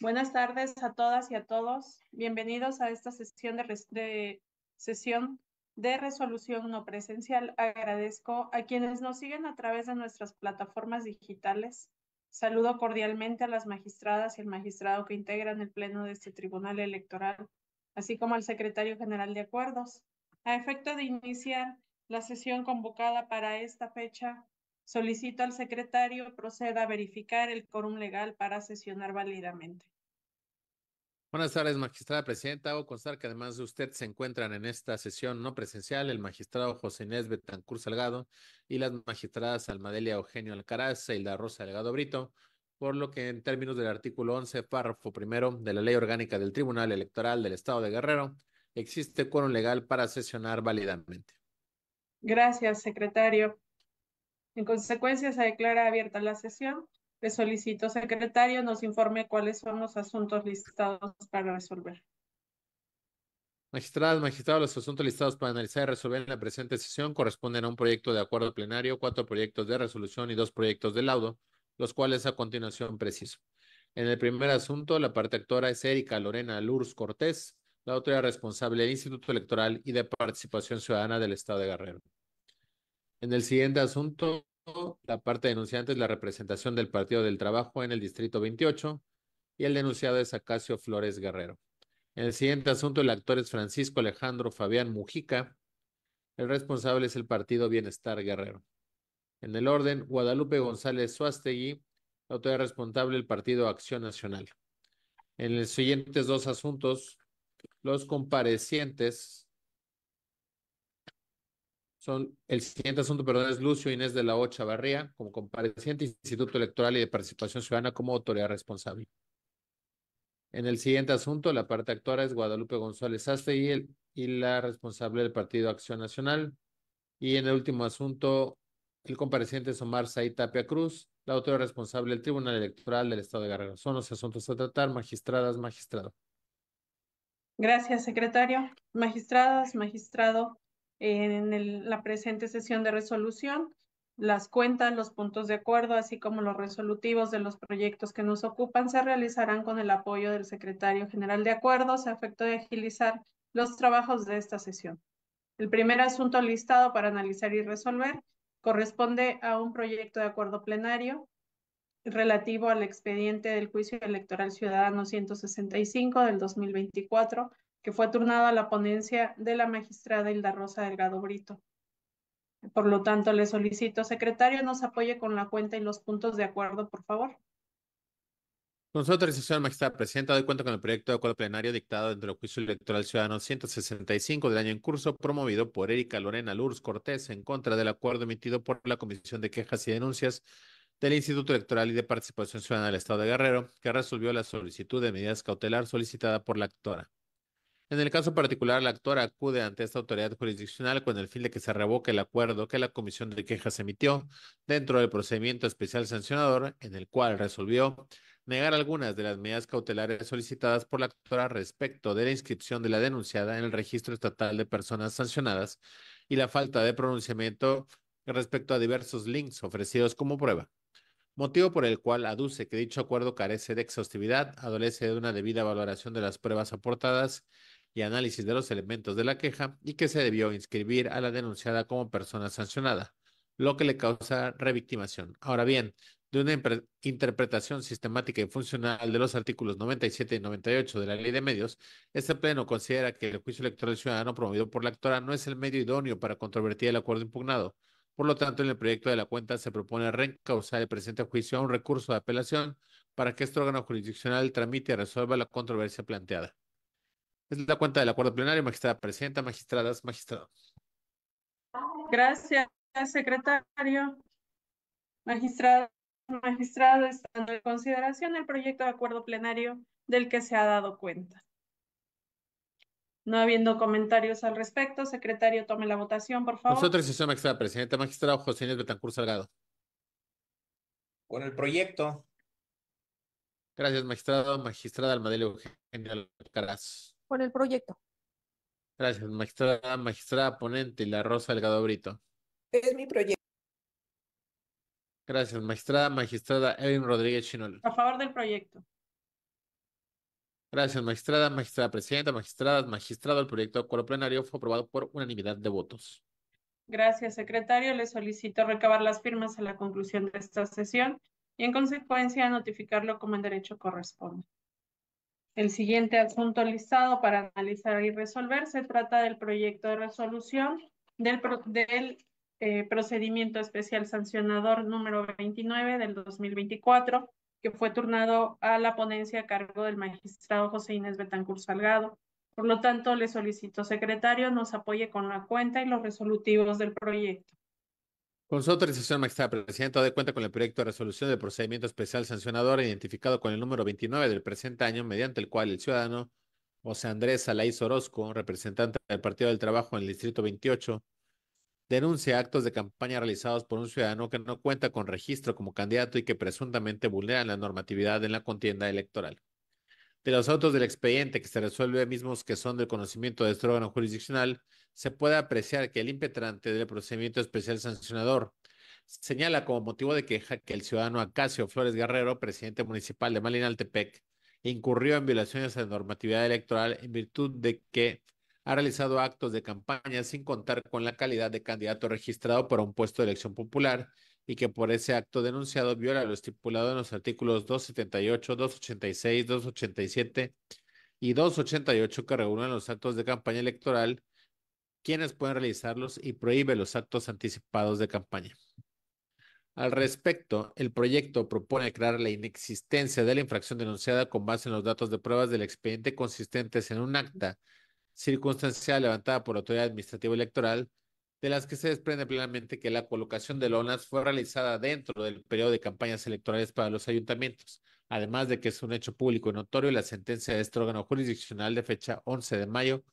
Buenas tardes a todas y a todos. Bienvenidos a esta sesión de, sesión de resolución no presencial. Agradezco a quienes nos siguen a través de nuestras plataformas digitales. Saludo cordialmente a las magistradas y el magistrado que integran el pleno de este Tribunal Electoral, así como al secretario general de Acuerdos. A efecto de iniciar la sesión convocada para esta fecha, Solicito al secretario proceda a verificar el quórum legal para sesionar válidamente. Buenas tardes, magistrada presidenta. Hago constar que además de usted se encuentran en esta sesión no presencial el magistrado José Inés Betancur Salgado y las magistradas Almadelia Eugenio Alcaraz y e la Rosa Delgado Brito, por lo que en términos del artículo 11, párrafo primero de la Ley Orgánica del Tribunal Electoral del Estado de Guerrero, existe quórum legal para sesionar válidamente. Gracias, secretario. En consecuencia, se declara abierta la sesión. Le solicito, secretario, nos informe cuáles son los asuntos listados para resolver. Magistradas, magistrados, los asuntos listados para analizar y resolver en la presente sesión corresponden a un proyecto de acuerdo plenario, cuatro proyectos de resolución y dos proyectos de laudo, los cuales a continuación preciso. En el primer asunto, la parte actora es Erika Lorena Lurs Cortés, la autoridad responsable del Instituto Electoral y de Participación Ciudadana del Estado de Guerrero. En el siguiente asunto, la parte denunciante es la representación del Partido del Trabajo en el Distrito 28 y el denunciado es Acacio Flores Guerrero. En el siguiente asunto, el actor es Francisco Alejandro Fabián Mujica. El responsable es el Partido Bienestar Guerrero. En el orden, Guadalupe González Suastegui, la autoridad responsable, el Partido Acción Nacional. En los siguientes dos asuntos, los comparecientes son, el siguiente asunto, perdón, es Lucio Inés de la Ocha Barría, como compareciente Instituto Electoral y de Participación Ciudadana como autoridad responsable. En el siguiente asunto, la parte actora es Guadalupe González Aste y, el, y la responsable del Partido Acción Nacional. Y en el último asunto, el compareciente es Omar Said Tapia Cruz, la autoridad responsable del Tribunal Electoral del Estado de Guerrero. Son los asuntos a tratar, magistradas, magistrado. Gracias, secretario. Magistradas, magistrado, en la presente sesión de resolución, las cuentas, los puntos de acuerdo, así como los resolutivos de los proyectos que nos ocupan, se realizarán con el apoyo del secretario general de acuerdos a efecto de agilizar los trabajos de esta sesión. El primer asunto listado para analizar y resolver corresponde a un proyecto de acuerdo plenario relativo al expediente del juicio electoral ciudadano 165 del 2024 que fue turnada la ponencia de la magistrada Hilda Rosa Delgado Brito. Por lo tanto, le solicito, secretario, nos apoye con la cuenta y los puntos de acuerdo, por favor. Con su autorización, magistrada presidenta, doy cuenta con el proyecto de acuerdo plenario dictado dentro del juicio electoral ciudadano 165 del año en curso, promovido por Erika Lorena Lourdes Cortés en contra del acuerdo emitido por la Comisión de Quejas y Denuncias del Instituto Electoral y de Participación Ciudadana del Estado de Guerrero, que resolvió la solicitud de medidas cautelar solicitada por la actora. En el caso particular, la actora acude ante esta autoridad jurisdiccional con el fin de que se revoque el acuerdo que la Comisión de Quejas emitió dentro del procedimiento especial sancionador, en el cual resolvió negar algunas de las medidas cautelares solicitadas por la actora respecto de la inscripción de la denunciada en el registro estatal de personas sancionadas y la falta de pronunciamiento respecto a diversos links ofrecidos como prueba motivo por el cual aduce que dicho acuerdo carece de exhaustividad, adolece de una debida valoración de las pruebas aportadas y análisis de los elementos de la queja y que se debió inscribir a la denunciada como persona sancionada, lo que le causa revictimación. Ahora bien, de una interpretación sistemática y funcional de los artículos 97 y 98 de la Ley de Medios, este Pleno considera que el juicio electoral ciudadano promovido por la actora no es el medio idóneo para controvertir el acuerdo impugnado. Por lo tanto, en el proyecto de la cuenta se propone reencausar el presente juicio a un recurso de apelación para que este órgano jurisdiccional tramite y resuelva la controversia planteada. Es la cuenta del acuerdo plenario, magistrada presidenta, magistradas, magistrados. Gracias, secretario. Magistrado, magistrado, estando en consideración el proyecto de acuerdo plenario del que se ha dado cuenta. No habiendo comentarios al respecto, secretario, tome la votación, por favor. Nosotros, señor magistrado, presidenta, magistrado José Inés Betancur Salgado. Con el proyecto. Gracias, magistrado. Magistrada Almadelio General Caraz con el proyecto. Gracias, magistrada, magistrada ponente La Rosa Delgado Brito. Es mi proyecto. Gracias, magistrada, magistrada Evelyn Rodríguez Chinol. A favor del proyecto. Gracias, magistrada, magistrada presidenta, magistradas, magistrado. El proyecto de acuerdo plenario fue aprobado por unanimidad de votos. Gracias, secretario. Le solicito recabar las firmas a la conclusión de esta sesión y, en consecuencia, notificarlo como en derecho corresponde. El siguiente asunto listado para analizar y resolver se trata del proyecto de resolución del, eh, procedimiento especial sancionador número 29 del 2024, que fue turnado a la ponencia a cargo del magistrado José Inés Betancur Salgado. Por lo tanto, le solicito, secretario, nos apoye con la cuenta y los resolutivos del proyecto. Con su autorización, Majestad Presidenta, de cuenta con el proyecto de resolución del procedimiento especial sancionador identificado con el número 29 del presente año, mediante el cual el ciudadano José Andrés Alaís Orozco, representante del Partido del Trabajo en el Distrito 28, denuncia actos de campaña realizados por un ciudadano que no cuenta con registro como candidato y que presuntamente vulneran la normatividad en la contienda electoral. De los autos del expediente que se resuelve mismos que son del conocimiento de este órgano jurisdiccional, se puede apreciar que el impetrante del procedimiento especial sancionador señala como motivo de queja que el ciudadano Acacio Flores Guerrero, presidente municipal de Malinaltepec, incurrió en violaciones a la normatividad electoral en virtud de que ha realizado actos de campaña sin contar con la calidad de candidato registrado para un puesto de elección popular y que por ese acto denunciado viola lo estipulado en los artículos 278, 286, 287 y 288 que regulan los actos de campaña electoral quienes pueden realizarlos y prohíbe los actos anticipados de campaña. Al respecto, el proyecto propone crear la inexistencia de la infracción denunciada con base en los datos de pruebas del expediente consistentes en un acta circunstancial levantada por la autoridad administrativa electoral, de las que se desprende plenamente que la colocación de lonas fue realizada dentro del periodo de campañas electorales para los ayuntamientos, además de que es un hecho público y notorio la sentencia de este órgano jurisdiccional de fecha 11 de mayo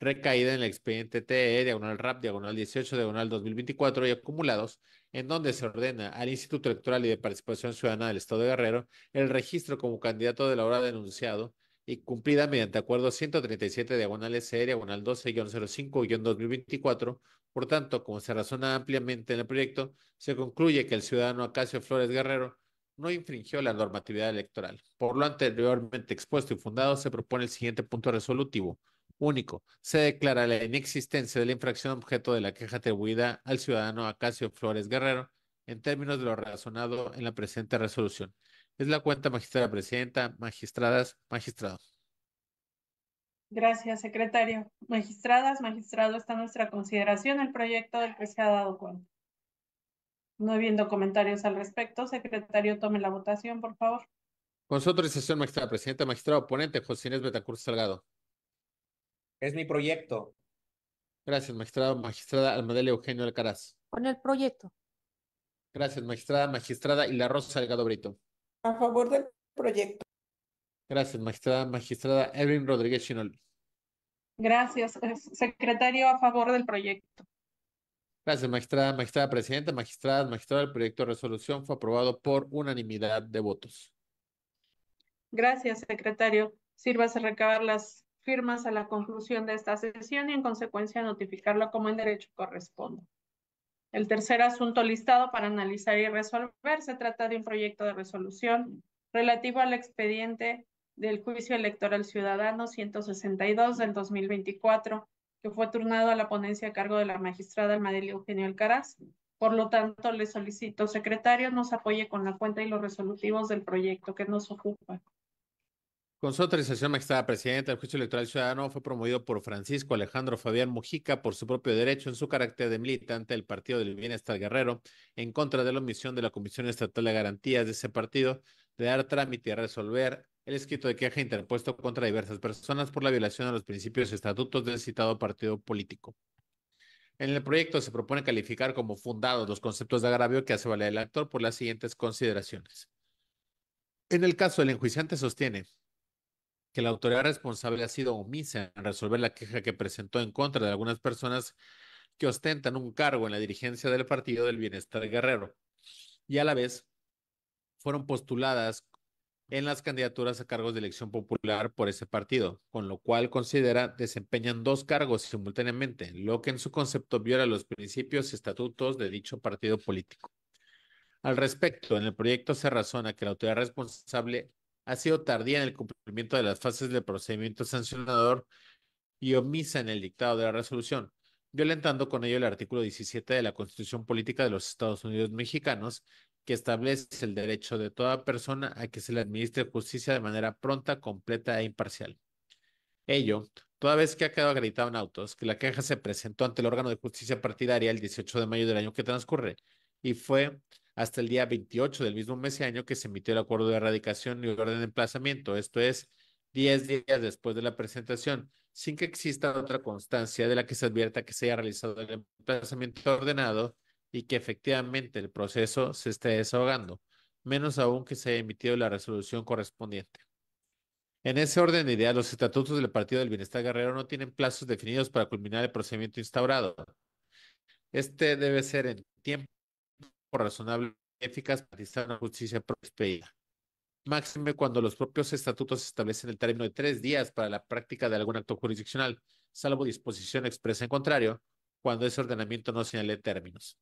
recaída en el expediente TE, diagonal RAP, diagonal 18, diagonal 2024 y acumulados, en donde se ordena al Instituto Electoral y de Participación Ciudadana del Estado de Guerrero el registro como candidato de la hora denunciado y cumplida mediante acuerdo 137 diagonal SE, diagonal 12-05-2024. Por tanto, como se razona ampliamente en el proyecto, se concluye que el ciudadano Acacio Flores Guerrero no infringió la normatividad electoral. Por lo anteriormente expuesto y fundado, se propone el siguiente punto resolutivo único. Se declara la inexistencia de la infracción objeto de la queja atribuida al ciudadano Acacio Flores Guerrero en términos de lo relacionado en la presente resolución. Es la cuenta, magistrada presidenta, magistradas, magistrados. Gracias, secretario. Magistradas, magistrado, está nuestra consideración el proyecto del que se ha dado cuenta. No habiendo comentarios al respecto, secretario, tome la votación, por favor. Con su autorización, magistrada presidenta, magistrado oponente, José Inés Betacur Salgado. Es mi proyecto. Gracias, magistrada, magistrada Almadela Eugenio Alcaraz. Con el proyecto. Gracias, magistrada, magistrada y la Rosa Salgado Brito. A favor del proyecto. Gracias, magistrada, magistrada Evelyn Rodríguez Chinol. Gracias, eh, secretario, a favor del proyecto. Gracias, magistrada, magistrada presidenta, magistrada, magistrada. El proyecto de resolución fue aprobado por unanimidad de votos. Gracias, secretario. Sírvase a recabar las firmas a la conclusión de esta sesión y en consecuencia notificarlo como en derecho corresponde. El tercer asunto listado para analizar y resolver se trata de un proyecto de resolución relativo al expediente del juicio electoral ciudadano 162 del 2024, que fue turnado a la ponencia a cargo de la magistrada Almadelia Eugenio Alcaraz. Por lo tanto, le solicito, secretario, nos apoye con la cuenta y los resolutivos del proyecto que nos ocupa. Con su autorización, magistrada Presidenta, el juicio electoral ciudadano fue promovido por Francisco Alejandro Fabián Mujica por su propio derecho en su carácter de militante del Partido del Bienestar Guerrero, en contra de la omisión de la Comisión Estatal de Garantías de ese partido de dar trámite y resolver el escrito de queja interpuesto contra diversas personas por la violación de los principios estatutos del citado partido político. En el proyecto se propone calificar como fundados los conceptos de agravio que hace valer el actor por las siguientes consideraciones. En el caso, el enjuiciante sostiene que la autoridad responsable ha sido omisa en resolver la queja que presentó en contra de algunas personas que ostentan un cargo en la dirigencia del Partido del Bienestar Guerrero y a la vez fueron postuladas en las candidaturas a cargos de elección popular por ese partido, con lo cual considera desempeñan dos cargos simultáneamente, lo que en su concepto viola los principios y estatutos de dicho partido político. Al respecto, en el proyecto se razona que la autoridad responsable ha sido tardía en el cumplimiento de las fases del procedimiento sancionador y omisa en el dictado de la resolución, violentando con ello el artículo 17 de la Constitución Política de los Estados Unidos Mexicanos, que establece el derecho de toda persona a que se le administre justicia de manera pronta, completa e imparcial. Ello, toda vez que ha quedado acreditado en autos que la queja se presentó ante el órgano de justicia partidaria el 18 de mayo del año que transcurre y fue hasta el día 28 del mismo mes y año que se emitió el acuerdo de erradicación y orden de emplazamiento, esto es 10 días después de la presentación, sin que exista otra constancia de la que se advierta que se haya realizado el emplazamiento ordenado y que efectivamente el proceso se esté desahogando, menos aún que se haya emitido la resolución correspondiente. En ese orden de ideas, los estatutos del Partido del Bienestar Guerrero no tienen plazos definidos para culminar el procedimiento instaurado. Este debe ser en tiempo razonable y eficaz para estar una justicia Máxime cuando los propios estatutos establecen el término de tres días para la práctica de algún acto jurisdiccional, salvo disposición expresa en contrario, cuando ese ordenamiento no señale términos.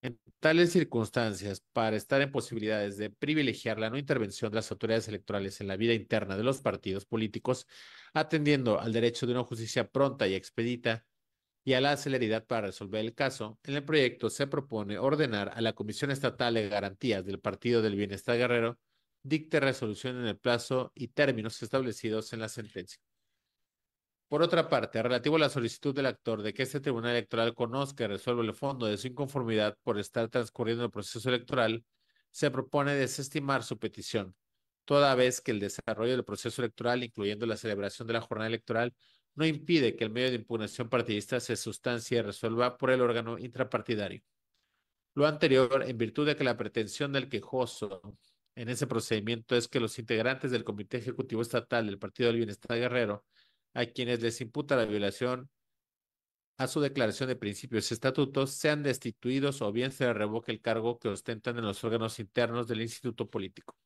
En tales circunstancias, para estar en posibilidades de privilegiar la no intervención de las autoridades electorales en la vida interna de los partidos políticos, atendiendo al derecho de una justicia pronta y expedita, y a la celeridad para resolver el caso, en el proyecto se propone ordenar a la Comisión Estatal de Garantías del Partido del Bienestar Guerrero dicte resolución en el plazo y términos establecidos en la sentencia. Por otra parte, relativo a la solicitud del actor de que este Tribunal Electoral conozca y resuelva el fondo de su inconformidad por estar transcurriendo el proceso electoral, se propone desestimar su petición, toda vez que el desarrollo del proceso electoral, incluyendo la celebración de la jornada electoral, no impide que el medio de impugnación partidista se sustancie y resuelva por el órgano intrapartidario. Lo anterior, en virtud de que la pretensión del quejoso en ese procedimiento es que los integrantes del Comité Ejecutivo Estatal del Partido del Bienestar Guerrero, a quienes les imputa la violación a su declaración de principios y estatutos, sean destituidos o bien se revoque el cargo que ostentan en los órganos internos del Instituto Político.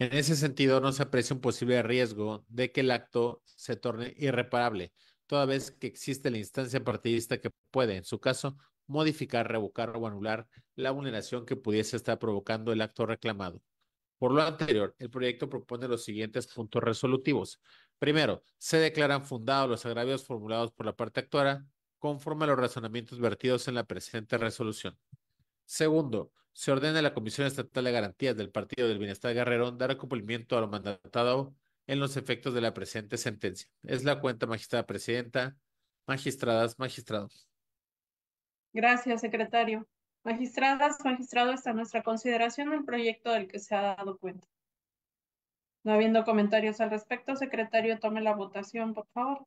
En ese sentido, no se aprecia un posible riesgo de que el acto se torne irreparable, toda vez que existe la instancia partidista que puede, en su caso, modificar, revocar o anular la vulneración que pudiese estar provocando el acto reclamado. Por lo anterior, el proyecto propone los siguientes puntos resolutivos. Primero, se declaran fundados los agravios formulados por la parte actora, conforme a los razonamientos vertidos en la presente resolución. Segundo, se ordena a la Comisión Estatal de Garantías del Partido del Bienestar Guerrero dar cumplimiento a lo mandatado en los efectos de la presente sentencia. Es la cuenta, magistrada presidenta, magistradas, magistrados. Gracias, secretario. Magistradas, magistrado, está nuestra consideración el proyecto del que se ha dado cuenta. No habiendo comentarios al respecto, secretario, tome la votación, por favor.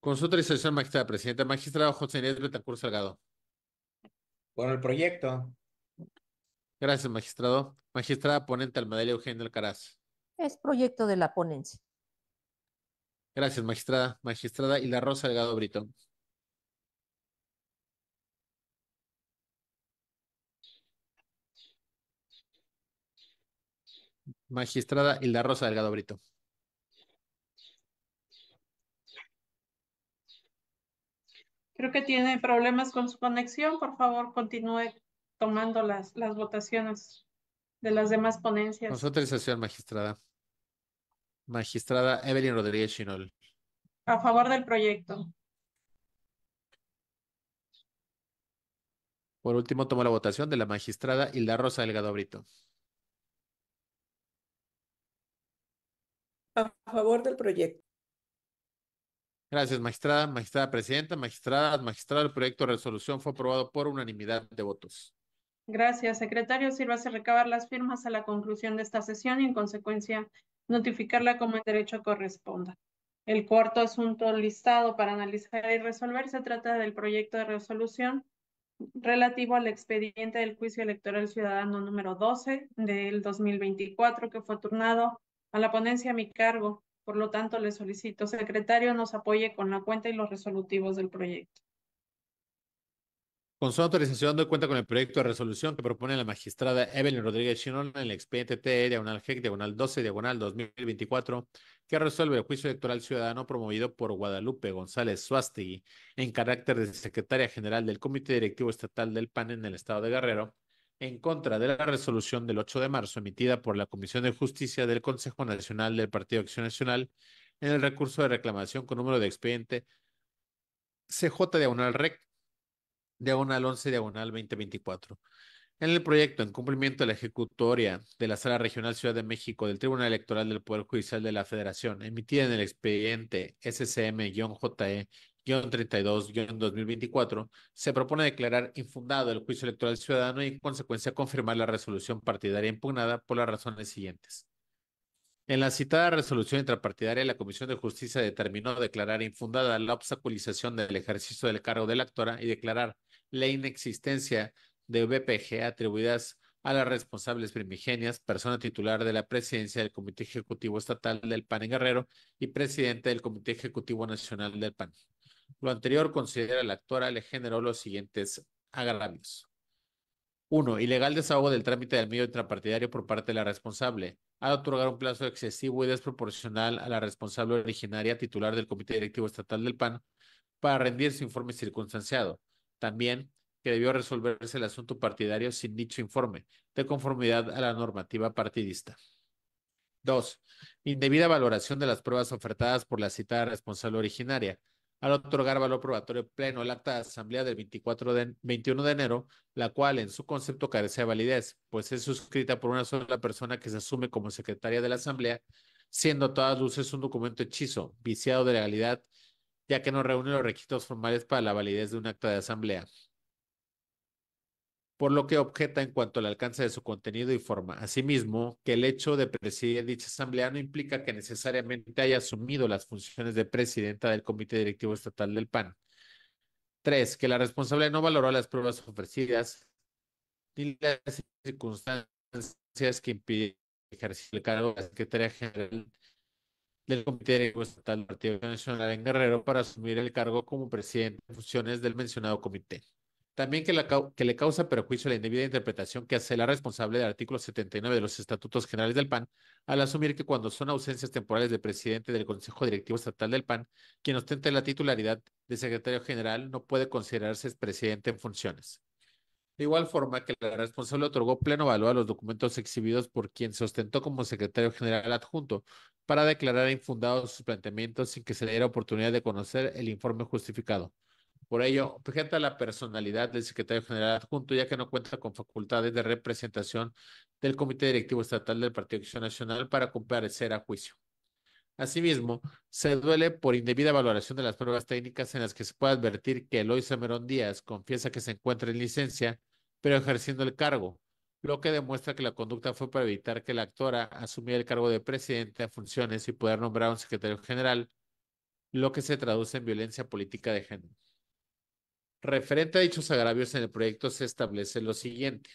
Con su autorización, magistrada presidenta, magistrado José Inés Betancur Salgado. Con el proyecto. Gracias, magistrado. Magistrada ponente Almadelia Eugenio Alcaraz. Es proyecto de la ponencia. Gracias, magistrada. Magistrada Hilda Rosa Delgado Brito. Magistrada Hilda Rosa Delgado Brito. Creo que tiene problemas con su conexión. Por favor, continúe tomando las, las votaciones de las demás ponencias. Nosotros, su magistrada. Magistrada Evelyn Rodríguez Chinol. A favor del proyecto. Por último, tomo la votación de la magistrada Hilda Rosa Delgado Brito. A favor del proyecto. Gracias, magistrada, magistrada presidenta, magistrada, magistrada. El proyecto de resolución fue aprobado por unanimidad de votos. Gracias, secretario. Sírvase recabar las firmas a la conclusión de esta sesión y, en consecuencia, notificarla como el derecho corresponda. El cuarto asunto listado para analizar y resolver se trata del proyecto de resolución relativo al expediente del juicio electoral ciudadano número 12 del 2024 que fue turnado a la ponencia a mi cargo. Por lo tanto, le solicito, secretario, nos apoye con la cuenta y los resolutivos del proyecto. Con su autorización, doy cuenta con el proyecto de resolución que propone la magistrada Evelyn Rodríguez Chinón en el expediente TE diagonal GEC diagonal 12 diagonal 2024, que resuelve el juicio electoral ciudadano promovido por Guadalupe González Suástegui en carácter de secretaria general del Comité Directivo Estatal del PAN en el estado de Guerrero, en contra de la resolución del 8 de marzo emitida por la Comisión de Justicia del Consejo Nacional del Partido Acción Nacional en el recurso de reclamación con número de expediente CJ diagonal REC diagonal 11, diagonal 2024. En el proyecto, en cumplimiento de la ejecutoria de la Sala Regional Ciudad de México del Tribunal Electoral del Poder Judicial de la Federación, emitida en el expediente SCM-JE-32-2024, se propone declarar infundado el juicio electoral ciudadano y, en consecuencia, confirmar la resolución partidaria impugnada por las razones siguientes. En la citada resolución intrapartidaria, la Comisión de Justicia determinó declarar infundada la obstaculización del ejercicio del cargo de la actora y declarar la inexistencia de BPG atribuidas a las responsables primigenias, persona titular de la presidencia del Comité Ejecutivo Estatal del PAN en Guerrero y presidente del Comité Ejecutivo Nacional del PAN. Lo anterior considera la actora le generó los siguientes agravios. Uno, ilegal desahogo del trámite del medio intrapartidario por parte de la responsable, al otorgar un plazo excesivo y desproporcional a la responsable originaria titular del Comité Directivo Estatal del PAN para rendir su informe circunstanciado, también que debió resolverse el asunto partidario sin dicho informe, de conformidad a la normativa partidista. Dos, Indebida valoración de las pruebas ofertadas por la citada responsable originaria. Al otorgar valor probatorio pleno al acta de asamblea del 24 de, 21 de enero, la cual en su concepto carece de validez, pues es suscrita por una sola persona que se asume como secretaria de la asamblea, siendo a todas luces un documento hechizo, viciado de legalidad ya que no reúne los requisitos formales para la validez de un acta de asamblea, por lo que objeta en cuanto al alcance de su contenido y forma. Asimismo, que el hecho de presidir dicha asamblea no implica que necesariamente haya asumido las funciones de presidenta del Comité Directivo Estatal del PAN. Tres, que la responsable no valoró las pruebas ofrecidas y las circunstancias que impiden ejercer el cargo de la Secretaría General del Comité Directivo Estatal del Partido Nacional en Guerrero para asumir el cargo como presidente en funciones del mencionado comité. También que, le causa perjuicio la indebida interpretación que hace la responsable del artículo 79 de los Estatutos Generales del PAN al asumir que cuando son ausencias temporales del presidente del Consejo Directivo Estatal del PAN, quien ostente la titularidad de secretario general no puede considerarse presidente en funciones. De igual forma que la responsable otorgó pleno valor a los documentos exhibidos por quien se ostentó como secretario general adjunto para declarar infundados sus planteamientos sin que se le diera oportunidad de conocer el informe justificado. Por ello, objeta la personalidad del secretario general adjunto, ya que no cuenta con facultades de representación del Comité Directivo Estatal del Partido Acción Nacional para comparecer a juicio. Asimismo, se duele por indebida valoración de las pruebas técnicas en las que se puede advertir que Eloy Merón Díaz confiesa que se encuentra en licencia pero ejerciendo el cargo, lo que demuestra que la conducta fue para evitar que la actora asumiera el cargo de presidente a funciones y poder nombrar a un secretario general, lo que se traduce en violencia política de género. Referente a dichos agravios en el proyecto se establece lo siguiente.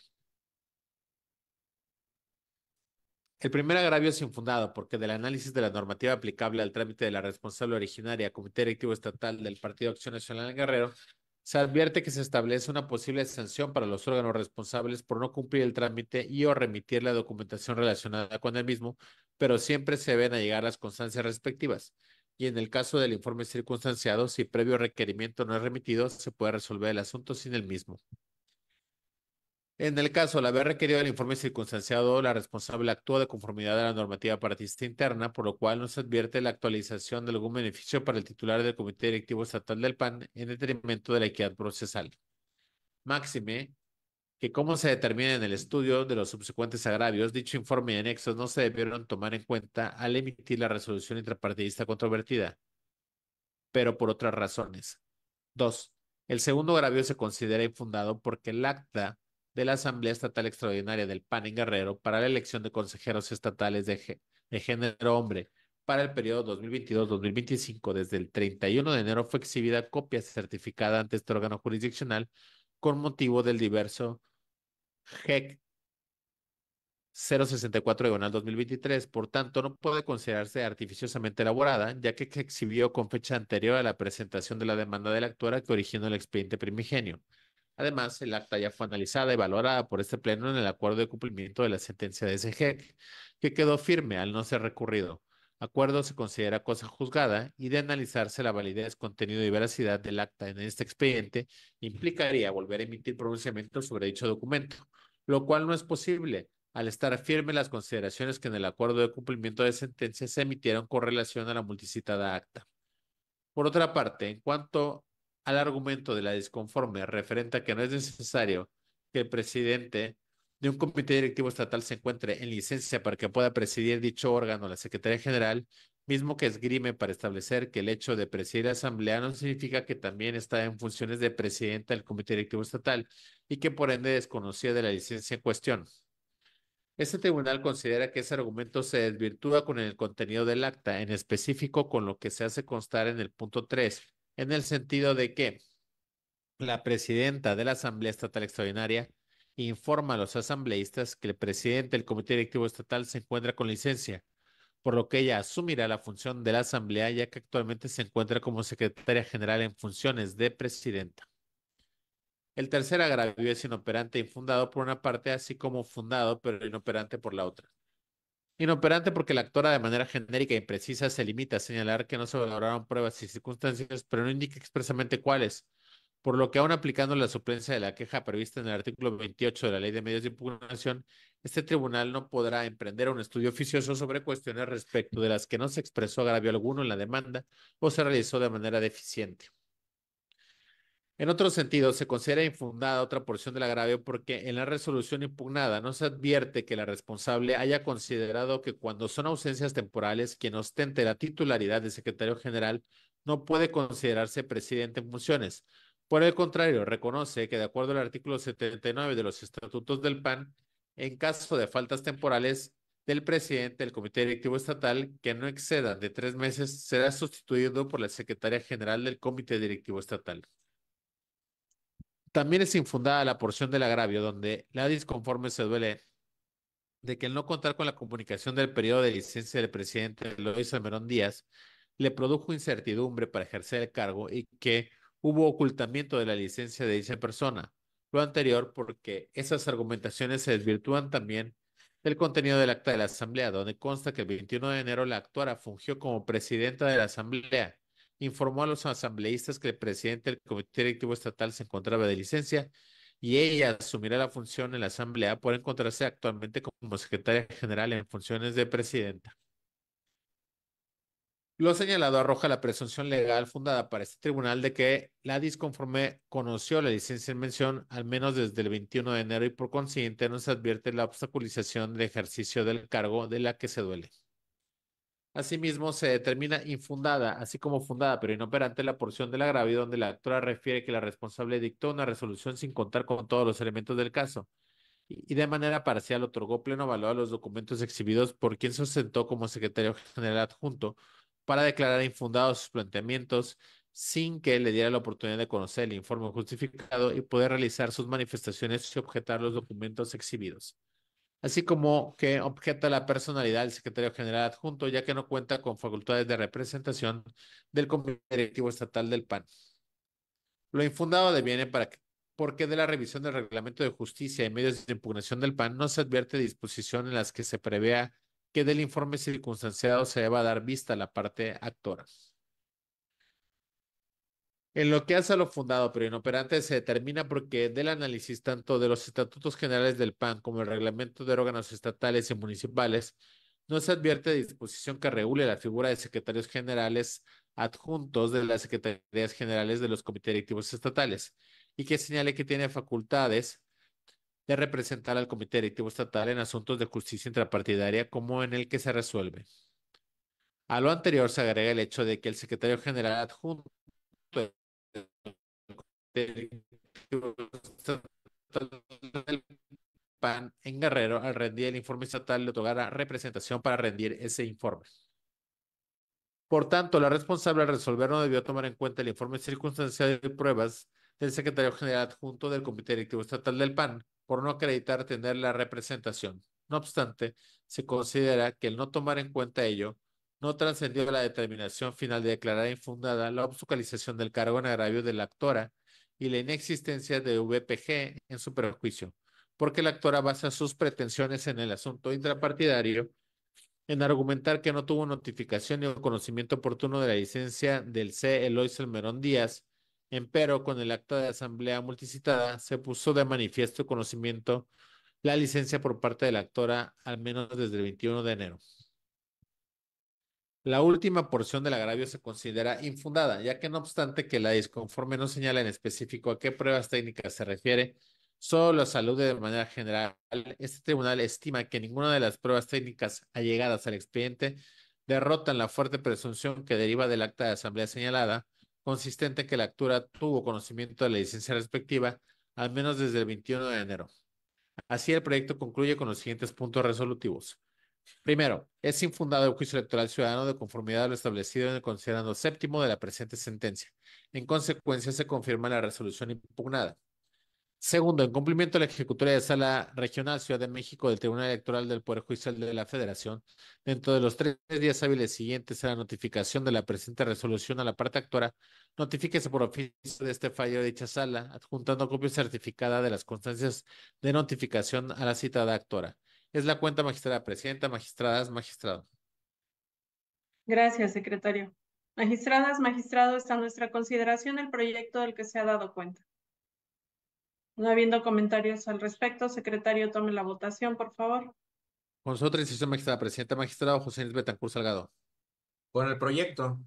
El primer agravio es infundado porque del análisis de la normativa aplicable al trámite de la responsable originaria Comité Directivo Estatal del Partido Acción Nacional en Guerrero se advierte que se establece una posible sanción para los órganos responsables por no cumplir el trámite y o remitir la documentación relacionada con el mismo, pero siempre se ven a llegar las constancias respectivas. Y en el caso del informe circunstanciado, si previo requerimiento no es remitido, se puede resolver el asunto sin el mismo. En el caso de haber requerido el informe circunstanciado, la responsable actúa de conformidad a la normativa partidista interna, por lo cual no se advierte la actualización de algún beneficio para el titular del Comité Directivo Estatal del PAN en detrimento de la equidad procesal. Máxime, que como se determina en el estudio de los subsecuentes agravios, dicho informe y anexos no se debieron tomar en cuenta al emitir la resolución intrapartidista controvertida, pero por otras razones. Dos, el segundo agravio se considera infundado porque el acta de la Asamblea Estatal Extraordinaria del PAN en Guerrero para la elección de consejeros estatales de, género hombre para el periodo 2022-2025. Desde el 31 de enero fue exhibida copia certificada ante este órgano jurisdiccional con motivo del diverso GEC 064 2023, por tanto no puede considerarse artificiosamente elaborada, ya que se exhibió con fecha anterior a la presentación de la demanda de la actora que originó el expediente primigenio. Además, el acta ya fue analizada y valorada por este pleno en el acuerdo de cumplimiento de la sentencia de SG, e que quedó firme al no ser recurrido. Acuerdo se considera cosa juzgada y de analizarse la validez, contenido y veracidad del acta en este expediente implicaría volver a emitir pronunciamiento sobre dicho documento, lo cual no es posible al estar firme las consideraciones que en el acuerdo de cumplimiento de sentencia se emitieron con relación a la multicitada acta. Por otra parte, en cuanto al argumento de la disconforme referente a que no es necesario que el presidente de un comité directivo estatal se encuentre en licencia para que pueda presidir dicho órgano la Secretaría General, mismo que esgrime para establecer que el hecho de presidir la asamblea no significa que también está en funciones de presidenta del comité directivo estatal y que por ende desconocía de la licencia en cuestión. Este tribunal considera que ese argumento se desvirtúa con el contenido del acta, en específico con lo que se hace constar en el punto 3, en el sentido de que la presidenta de la Asamblea Estatal Extraordinaria informa a los asambleístas que el presidente del Comité Directivo Estatal se encuentra con licencia, por lo que ella asumirá la función de la Asamblea ya que actualmente se encuentra como secretaria general en funciones de presidenta. El tercer agravio es inoperante infundado por una parte, así como fundado pero inoperante por la otra. Inoperante porque la actora de manera genérica e imprecisa se limita a señalar que no se valoraron pruebas y circunstancias, pero no indica expresamente cuáles, por lo que aún aplicando la suplencia de la queja prevista en el artículo 28 de la Ley de Medios de Impugnación, este tribunal no podrá emprender un estudio oficioso sobre cuestiones respecto de las que no se expresó agravio alguno en la demanda o se realizó de manera deficiente. En otro sentido, se considera infundada otra porción del agravio porque en la resolución impugnada no se advierte que la responsable haya considerado que cuando son ausencias temporales, quien ostente la titularidad de secretario general no puede considerarse presidente en funciones. Por el contrario, reconoce que de acuerdo al artículo 79 de los estatutos del PAN, en caso de faltas temporales del presidente del Comité Directivo Estatal que no excedan de tres meses, será sustituido por la secretaria general del Comité Directivo Estatal. También es infundada la porción del agravio, donde la disconforme se duele de que el no contar con la comunicación del periodo de licencia del presidente Luis Almerón Díaz le produjo incertidumbre para ejercer el cargo y que hubo ocultamiento de la licencia de dicha persona. Lo anterior porque esas argumentaciones se desvirtúan también del contenido del acta de la Asamblea, donde consta que el 21 de enero la actuara fungió como presidenta de la Asamblea informó a los asambleístas que el presidente del Comité Directivo Estatal se encontraba de licencia y ella asumirá la función en la Asamblea por encontrarse actualmente como secretaria general en funciones de presidenta. Lo señalado arroja la presunción legal fundada para este tribunal de que la disconforme conoció la licencia en mención al menos desde el 21 de enero y por consiguiente nos advierte la obstaculización del ejercicio del cargo de la que se duele. Asimismo, se determina infundada, así como fundada, pero inoperante la porción de la gravedad donde la actora refiere que la responsable dictó una resolución sin contar con todos los elementos del caso y de manera parcial otorgó pleno valor a los documentos exhibidos por quien se ostentó como secretario general adjunto para declarar infundados sus planteamientos sin que le diera la oportunidad de conocer el informe justificado y poder realizar sus manifestaciones y objetar los documentos exhibidos así como que objeta la personalidad del secretario general adjunto, ya que no cuenta con facultades de representación del Comité Directivo Estatal del PAN. Lo infundado deviene para que, porque de la revisión del Reglamento de Justicia y Medios de Impugnación del PAN no se advierte disposición en las que se prevea que del informe circunstanciado se deba dar vista a la parte actora. En lo que hace a lo fundado pero inoperante se determina porque del análisis tanto de los estatutos generales del PAN como el reglamento de órganos estatales y municipales, no se advierte disposición que regule la figura de secretarios generales adjuntos de las secretarías generales de los comités directivos estatales y que señale que tiene facultades de representar al comité directivo estatal en asuntos de justicia intrapartidaria como en el que se resuelve. A lo anterior se agrega el hecho de que el secretario general adjunto del PAN en Guerrero al rendir el informe estatal le otorgará representación para rendir ese informe. Por tanto, la responsable al resolver no debió tomar en cuenta el informe circunstancial de pruebas del secretario general adjunto del Comité Directivo Estatal del PAN por no acreditar tener la representación. No obstante, se considera que el no tomar en cuenta ello no trascendió la determinación final de declarar infundada la obstaculización del cargo en agravio de la actora y la inexistencia de VPG en su perjuicio, porque la actora basa sus pretensiones en el asunto intrapartidario en argumentar que no tuvo notificación ni conocimiento oportuno de la licencia del C. Eloy Merón Díaz, empero con el acta de asamblea multicitada se puso de manifiesto conocimiento la licencia por parte de la actora al menos desde el 21 de enero. La última porción del agravio se considera infundada, ya que no obstante que la disconforme no señala en específico a qué pruebas técnicas se refiere, solo la salud de manera general. Este tribunal estima que ninguna de las pruebas técnicas allegadas al expediente derrotan la fuerte presunción que deriva del acta de asamblea señalada, consistente en que la actura tuvo conocimiento de la licencia respectiva, al menos desde el 21 de enero. Así, el proyecto concluye con los siguientes puntos resolutivos. Primero, es infundado el juicio electoral ciudadano de conformidad a lo establecido en el considerando séptimo de la presente sentencia. En consecuencia, se confirma la resolución impugnada. Segundo, en cumplimiento de la ejecutoria de Sala Regional Ciudad de México del Tribunal Electoral del Poder Judicial de la Federación, dentro de los tres días hábiles siguientes a la notificación de la presente resolución a la parte actora, notifíquese por oficio de este fallo de dicha sala, adjuntando copia certificada de las constancias de notificación a la citada actora. Es la cuenta magistrada. Presidenta, magistradas, magistrado. Gracias, secretario. Magistradas, magistrado, está nuestra consideración el proyecto del que se ha dado cuenta. No habiendo comentarios al respecto, secretario, tome la votación, por favor. Con su institución, magistrada. Presidenta, magistrado, José Luis Betancur Salgado. Con el proyecto.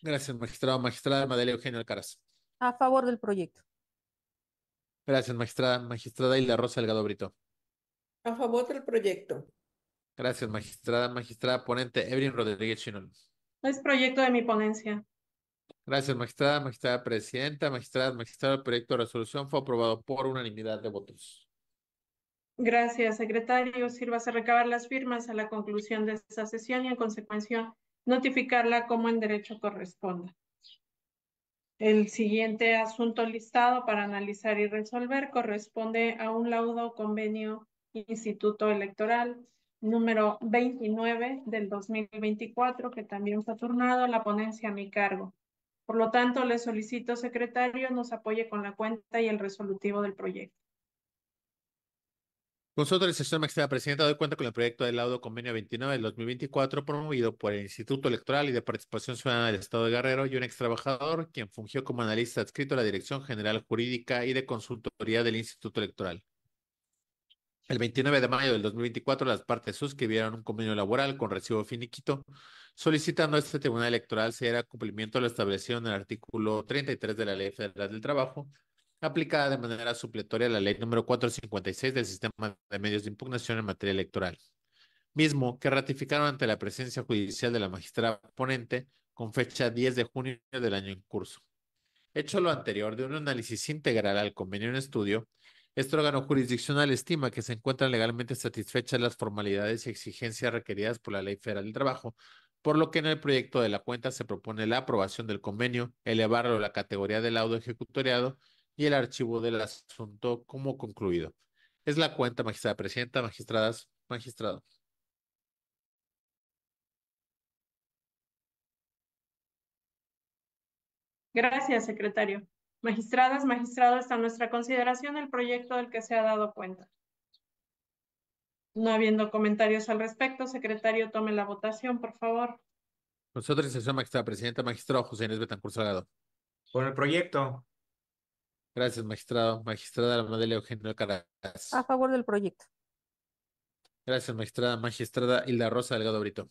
Gracias, magistrado. Magistrada Madeleine Eugenio Alcaraz. A favor del proyecto. Gracias, magistrada. Magistrada Hilda Rosa Delgado Brito. A favor del proyecto. Gracias, magistrada. Magistrada ponente Evelyn Rodríguez Chinol. Es proyecto de mi ponencia. Gracias, magistrada, magistrada presidenta, magistrada, magistrada. El proyecto de resolución fue aprobado por unanimidad de votos. Gracias, secretario. Sirvas a recabar las firmas a la conclusión de esta sesión y, en consecuencia, notificarla como en derecho corresponda. El siguiente asunto listado para analizar y resolver corresponde a un laudo convenio Instituto Electoral número 29 del 2024, que también está turnado la ponencia a mi cargo. Por lo tanto, le solicito, secretario, nos apoye con la cuenta y el resolutivo del proyecto. Con su autorización, maestra presidenta, doy cuenta con el proyecto del laudo convenio 29 del 2024 promovido por el Instituto Electoral y de Participación Ciudadana del Estado de Guerrero y un ex trabajador quien fungió como analista adscrito a la Dirección General Jurídica y de Consultoría del Instituto Electoral. El 29 de mayo del 2024, las partes suscribieron un convenio laboral con recibo finiquito, solicitando a este Tribunal Electoral si era cumplimiento de lo establecido en el artículo 33 de la Ley Federal del Trabajo, aplicada de manera supletoria a la Ley número 456 del Sistema de Medios de Impugnación en materia electoral, mismo que ratificaron ante la presencia judicial de la magistrada ponente con fecha 10 de junio del año en curso. Hecho lo anterior de un análisis integral al convenio en estudio, este órgano jurisdiccional estima que se encuentran legalmente satisfechas las formalidades y exigencias requeridas por la Ley Federal del Trabajo, por lo que en el proyecto de la cuenta se propone la aprobación del convenio, elevarlo a la categoría del laudo ejecutoriado y el archivo del asunto como concluido. Es la cuenta, magistrada presidenta, magistradas, magistrado. Gracias, secretario. Magistradas, magistrado, está nuestra consideración el proyecto del que se ha dado cuenta. No habiendo comentarios al respecto, secretario, tome la votación, por favor. Nosotros, se magistrada presidenta, magistrado José Inés Betancur Salgado. Por el proyecto. Gracias, magistrado. Magistrada Madeleine Eugenio Caracas. A favor del proyecto. Gracias, magistrada. Magistrada Hilda Rosa Delgado Brito.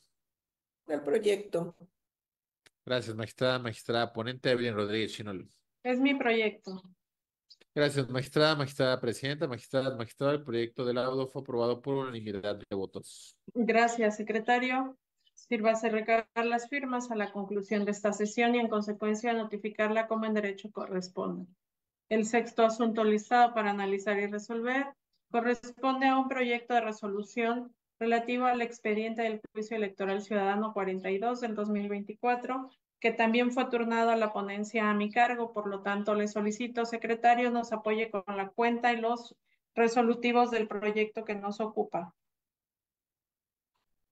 Del proyecto. Gracias, magistrada. Magistrada ponente Evelyn Rodríguez Chinol. Es mi proyecto. Gracias, magistrada, magistrada presidenta, magistrada, magistrada. El proyecto del laudo fue aprobado por unanimidad de votos. Gracias, secretario. Sírvase recargar las firmas a la conclusión de esta sesión y en consecuencia notificarla como en derecho corresponde. El sexto asunto listado para analizar y resolver corresponde a un proyecto de resolución relativo al expediente del juicio electoral ciudadano 42 del 2024 que también fue turnado a la ponencia a mi cargo. Por lo tanto, le solicito, secretario, nos apoye con la cuenta y los resolutivos del proyecto que nos ocupa.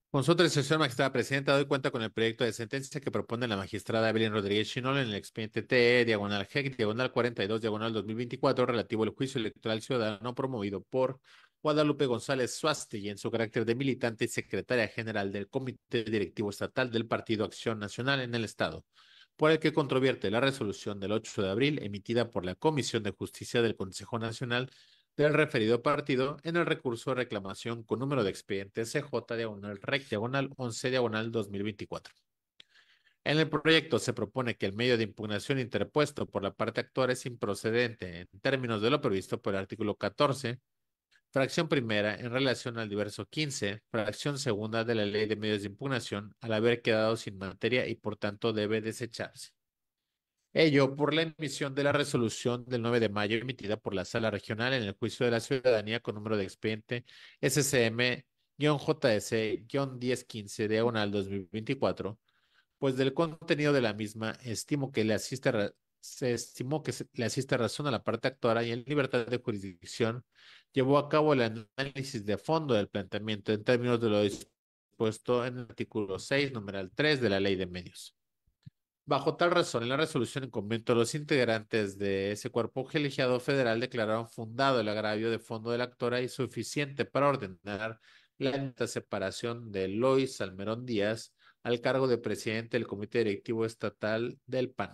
Con su autorización, magistrada presidenta, doy cuenta con el proyecto de sentencia que propone la magistrada Evelyn Rodríguez Chinol en el expediente TE, diagonal GEC, diagonal 42, diagonal 2024, relativo al juicio electoral ciudadano promovido por Guadalupe González y en su carácter de militante y secretaria general del Comité Directivo Estatal del Partido Acción Nacional en el Estado, por el que controvierte la resolución del 8 de abril emitida por la Comisión de Justicia del Consejo Nacional del referido partido en el recurso de reclamación con número de expediente CJ diagonal REC diagonal 11 diagonal 2024. En el proyecto se propone que el medio de impugnación interpuesto por la parte actual es improcedente en términos de lo previsto por el artículo 14 Fracción primera, en relación al diverso 15, fracción segunda de la ley de medios de impugnación, al haber quedado sin materia y por tanto debe desecharse. Ello por la emisión de la resolución del 9 de mayo emitida por la Sala Regional en el Juicio de la Ciudadanía con número de expediente SCM-JS-1015 diagonal 2024, pues del contenido de la misma estimo que le asiste, se estimó que le asiste razón a la parte actora y en libertad de jurisdicción llevó a cabo el análisis de fondo del planteamiento en términos de lo dispuesto en el artículo 6, numeral 3 de la Ley de Medios. Bajo tal razón, en la resolución en convento, los integrantes de ese cuerpo colegiado federal declararon fundado el agravio de fondo de la actora y suficiente para ordenar la separación de Lois Salmerón Díaz al cargo de presidente del Comité Directivo Estatal del PAN.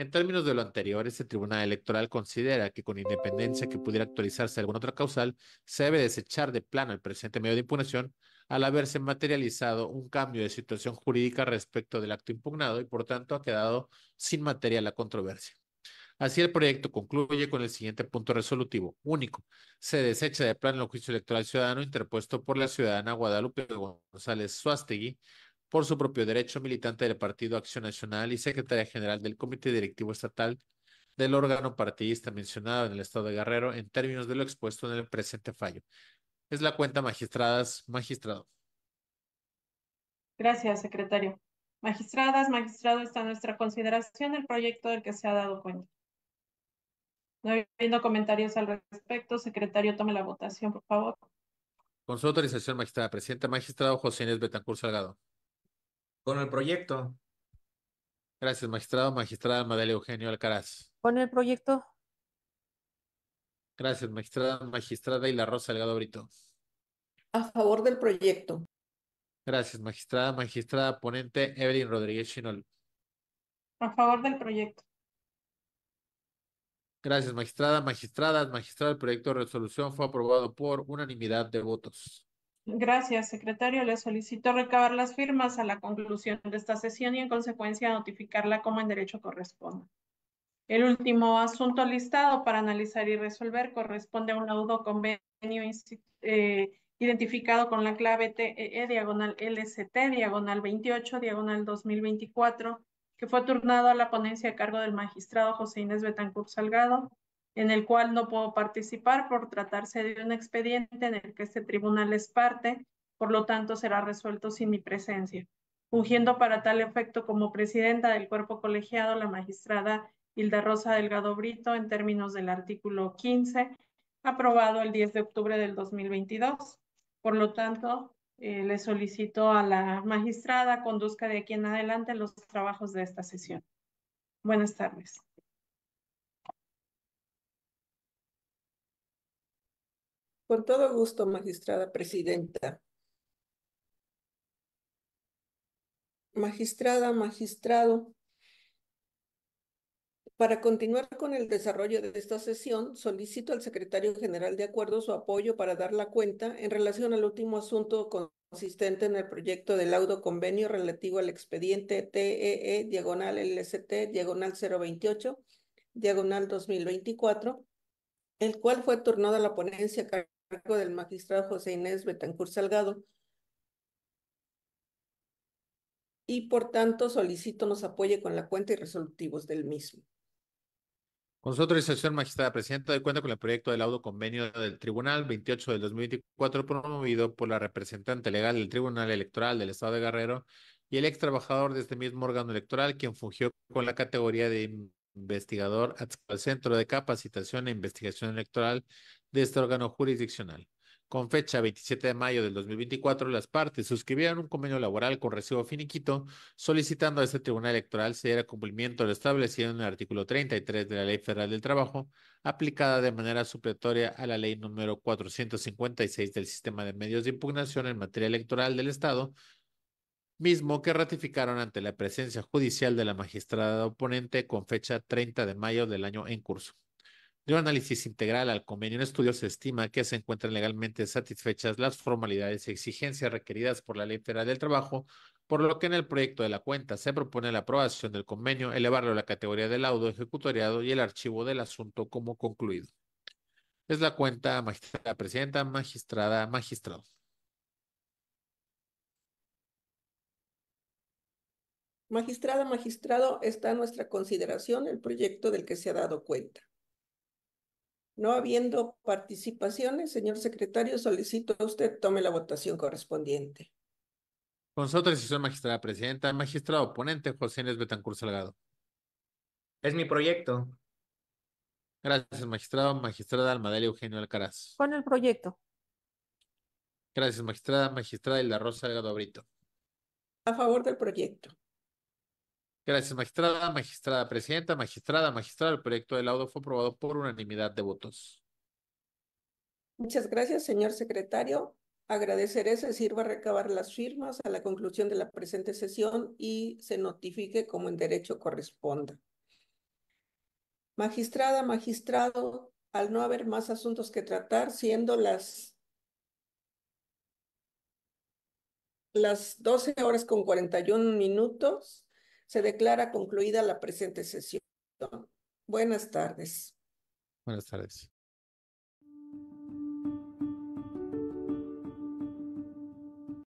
En términos de lo anterior, este tribunal electoral considera que con independencia que pudiera actualizarse alguna otra causal, se debe desechar de plano el presente medio de impugnación al haberse materializado un cambio de situación jurídica respecto del acto impugnado y por tanto ha quedado sin materia la controversia. Así el proyecto concluye con el siguiente punto resolutivo, único. Se desecha de plano el juicio electoral ciudadano interpuesto por la ciudadana Guadalupe González Suástegui por su propio derecho militante del Partido Acción Nacional y secretaria general del Comité Directivo Estatal del órgano partidista mencionado en el estado de Guerrero en términos de lo expuesto en el presente fallo. Es la cuenta magistradas, magistrado. Gracias, secretario. Magistradas, magistrado, está nuestra consideración el proyecto del que se ha dado cuenta. No habiendo comentarios al respecto, secretario, tome la votación, por favor. Con su autorización, magistrada presidenta, magistrado José Inés Betancur Salgado con el proyecto. Gracias, magistrado. Magistrada Madele Eugenio Alcaraz. Con el proyecto. Gracias, magistrada. Magistrada Hila Rosa Delgado Brito. A favor del proyecto. Gracias, magistrada. Magistrada ponente Evelyn Rodríguez Chinol. A favor del proyecto. Gracias, magistrada. Magistradas, magistrada, el proyecto de resolución fue aprobado por unanimidad de votos. Gracias, secretario. Le solicito recabar las firmas a la conclusión de esta sesión y en consecuencia notificarla como en derecho corresponda. El último asunto listado para analizar y resolver corresponde a un laudo convenio eh, identificado con la clave TEE e diagonal LST diagonal 28 diagonal 2024 que fue turnado a la ponencia a cargo del magistrado José Inés Betancourt Salgado en el cual no puedo participar por tratarse de un expediente en el que este tribunal es parte, por lo tanto será resuelto sin mi presencia. Fungiendo para tal efecto como presidenta del cuerpo colegiado, la magistrada Hilda Rosa Delgado Brito, en términos del artículo 15, aprobado el 10 de octubre del 2022. Por lo tanto, eh, le solicito a la magistrada conduzca de aquí en adelante los trabajos de esta sesión. Buenas tardes. Con todo gusto, magistrada presidenta. Magistrada, magistrado, para continuar con el desarrollo de esta sesión, solicito al secretario general de acuerdo su apoyo para dar la cuenta en relación al último asunto consistente en el proyecto del laudo convenio relativo al expediente TEE e diagonal LST diagonal 028 diagonal 2024, el cual fue turnado a la ponencia del magistrado José Inés Betancur Salgado. Y por tanto solicito nos apoye con la cuenta y resolutivos del mismo. Con su autorización, magistrada presidenta, de cuenta con el proyecto del auto convenio del Tribunal 28 del 2024 promovido por la representante legal del Tribunal Electoral del Estado de Guerrero y el ex trabajador de este mismo órgano electoral, quien fungió con la categoría de investigador al Centro de Capacitación e Investigación Electoral de este órgano jurisdiccional. Con fecha 27 de mayo del 2024, las partes suscribieron un convenio laboral con recibo finiquito, solicitando a este Tribunal Electoral se diera cumplimiento lo establecido en el artículo 33 de la Ley Federal del Trabajo, aplicada de manera supletoria a la Ley número 456 del Sistema de Medios de Impugnación en materia electoral del Estado, mismo que ratificaron ante la presencia judicial de la magistrada oponente con fecha 30 de mayo del año en curso. De un análisis integral al convenio en estudio se estima que se encuentran legalmente satisfechas las formalidades y exigencias requeridas por la Ley Federal del Trabajo, por lo que en el proyecto de la cuenta se propone la aprobación del convenio, elevarlo a la categoría de laudo ejecutoriado y el archivo del asunto como concluido. Es la cuenta, magistrada presidenta, magistrada, magistrado. Magistrada, magistrado, está a nuestra consideración el proyecto del que se ha dado cuenta. No habiendo participaciones, señor secretario, solicito a usted tome la votación correspondiente. Con su autorización, magistrada presidenta, magistrado oponente José Inés Betancur Salgado. Es mi proyecto. Gracias, magistrado. Magistrada Almadelia Eugenio Alcaraz. Con el proyecto. Gracias, magistrada. Magistrada Hilda Rosa Salgado Brito. A favor del proyecto. Gracias, magistrada, magistrada presidenta, magistrada, magistrada. El proyecto de laudo fue aprobado por unanimidad de votos. Muchas gracias, señor secretario. Agradeceré se sirva a recabar las firmas a la conclusión de la presente sesión y se notifique como en derecho corresponda. Magistrada, magistrado, al no haber más asuntos que tratar, siendo las las 12 horas con 41 minutos, se declara concluida la presente sesión. Buenas tardes. Buenas tardes.